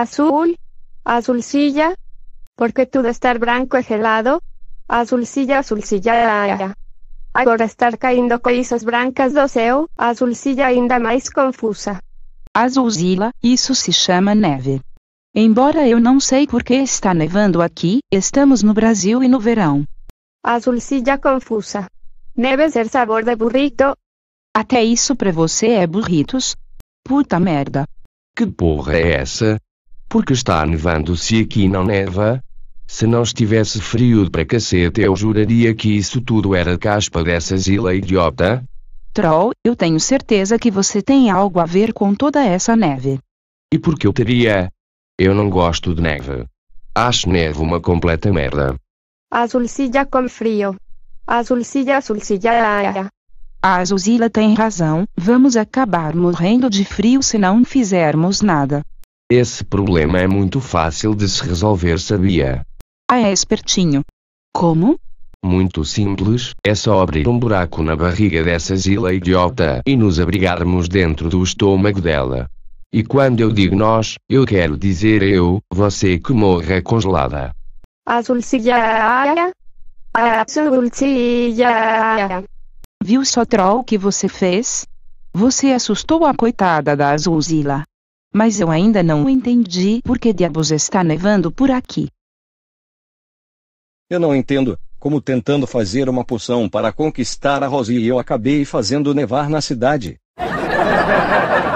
Azul, azulcilla, porque tu de é estar branco e gelado, azulcilla azulcilla Agora estar caindo coisas brancas do céu, azulcilla ainda mais confusa. Azulzila, isso se chama neve. Embora eu não sei por que está nevando aqui, estamos no Brasil e no verão. Azulcilla confusa. Neve ser sabor de burrito. Até isso pra você é burritos? Puta merda. Que porra é essa? Porque está nevando se aqui não neva? Se não estivesse frio pra cacete eu juraria que isso tudo era caspa dessas zila idiota. Troll, eu tenho certeza que você tem algo a ver com toda essa neve. E por que eu teria? Eu não gosto de neve. Acho neve uma completa merda. Azulcilla com frio. Azulcilla, azulcilla, aia. Ah, ah, ah. A Azuzila tem razão, vamos acabar morrendo de frio se não fizermos nada. Esse problema é muito fácil de se resolver, sabia? Ah, é espertinho. Como? Muito simples, é só abrir um buraco na barriga dessa zila idiota e nos abrigarmos dentro do estômago dela. E quando eu digo nós, eu quero dizer eu, você que morra congelada. Azulcilha. Azulcilha. Viu só troll que você fez? Você assustou a coitada da Azulzila. Mas eu ainda não entendi por que diabos está nevando por aqui. Eu não entendo, como tentando fazer uma poção para conquistar a Rosie e eu acabei fazendo nevar na cidade.